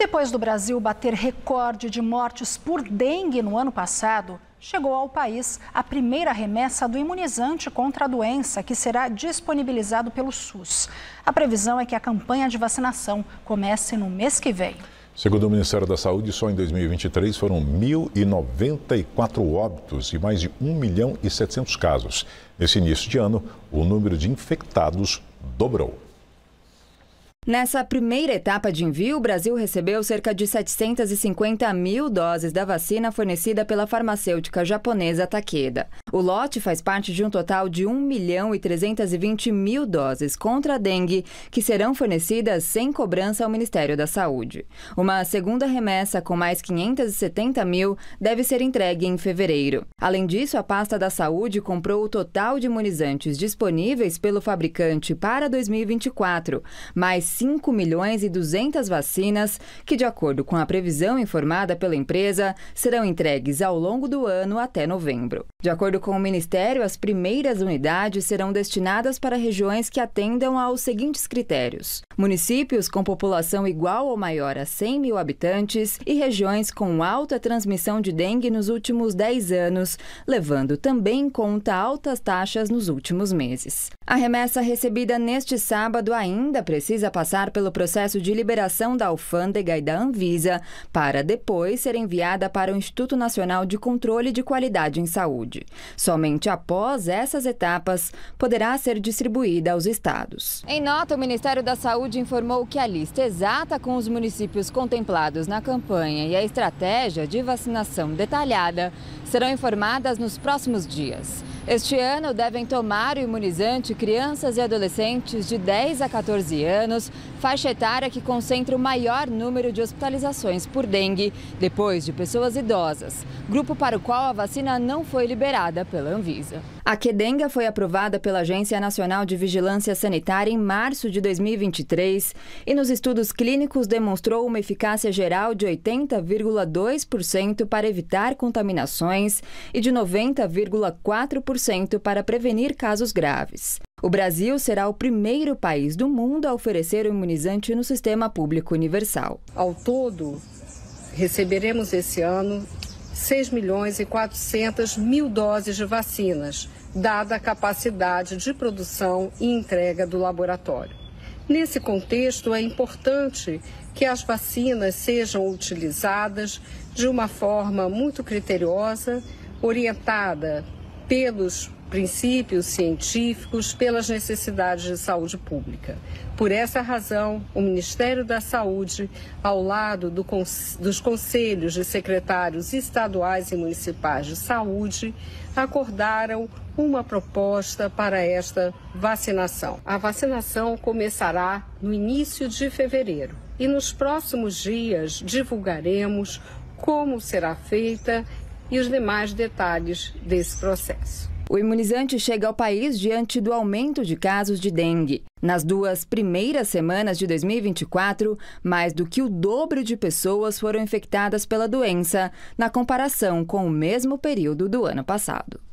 Depois do Brasil bater recorde de mortes por dengue no ano passado, chegou ao país a primeira remessa do imunizante contra a doença, que será disponibilizado pelo SUS. A previsão é que a campanha de vacinação comece no mês que vem. Segundo o Ministério da Saúde, só em 2023 foram 1.094 óbitos e mais de 1 milhão e 700 casos. Nesse início de ano, o número de infectados dobrou. Nessa primeira etapa de envio, o Brasil recebeu cerca de 750 mil doses da vacina fornecida pela farmacêutica japonesa Takeda. O lote faz parte de um total de 1 milhão e 320 mil doses contra a dengue, que serão fornecidas sem cobrança ao Ministério da Saúde. Uma segunda remessa, com mais 570 mil, deve ser entregue em fevereiro. Além disso, a pasta da Saúde comprou o total de imunizantes disponíveis pelo fabricante para 2024, mais 5 milhões e 200 vacinas, que, de acordo com a previsão informada pela empresa, serão entregues ao longo do ano até novembro. De acordo com o Ministério, as primeiras unidades serão destinadas para regiões que atendam aos seguintes critérios: municípios com população igual ou maior a 100 mil habitantes e regiões com alta transmissão de dengue nos últimos 10 anos, levando também em conta altas taxas nos últimos meses. A remessa recebida neste sábado ainda precisa passar passar pelo processo de liberação da alfândega e da Anvisa, para depois ser enviada para o Instituto Nacional de Controle de Qualidade em Saúde. Somente após essas etapas poderá ser distribuída aos estados. Em nota, o Ministério da Saúde informou que a lista exata com os municípios contemplados na campanha e a estratégia de vacinação detalhada serão informadas nos próximos dias. Este ano devem tomar o imunizante crianças e adolescentes de 10 a 14 anos, faixa etária que concentra o maior número de hospitalizações por dengue, depois de pessoas idosas, grupo para o qual a vacina não foi liberada pela Anvisa. A Quedenga foi aprovada pela Agência Nacional de Vigilância Sanitária em março de 2023 e nos estudos clínicos demonstrou uma eficácia geral de 80,2% para evitar contaminações e de 90,4% para prevenir casos graves. O Brasil será o primeiro país do mundo a oferecer o imunizante no sistema público universal. Ao todo, receberemos esse ano 6 milhões e 400 mil doses de vacinas, dada a capacidade de produção e entrega do laboratório. Nesse contexto, é importante que as vacinas sejam utilizadas de uma forma muito criteriosa, orientada pelos princípios científicos pelas necessidades de saúde pública. Por essa razão, o Ministério da Saúde, ao lado do, dos conselhos de secretários estaduais e municipais de saúde, acordaram uma proposta para esta vacinação. A vacinação começará no início de fevereiro e nos próximos dias divulgaremos como será feita e os demais detalhes desse processo. O imunizante chega ao país diante do aumento de casos de dengue. Nas duas primeiras semanas de 2024, mais do que o dobro de pessoas foram infectadas pela doença, na comparação com o mesmo período do ano passado.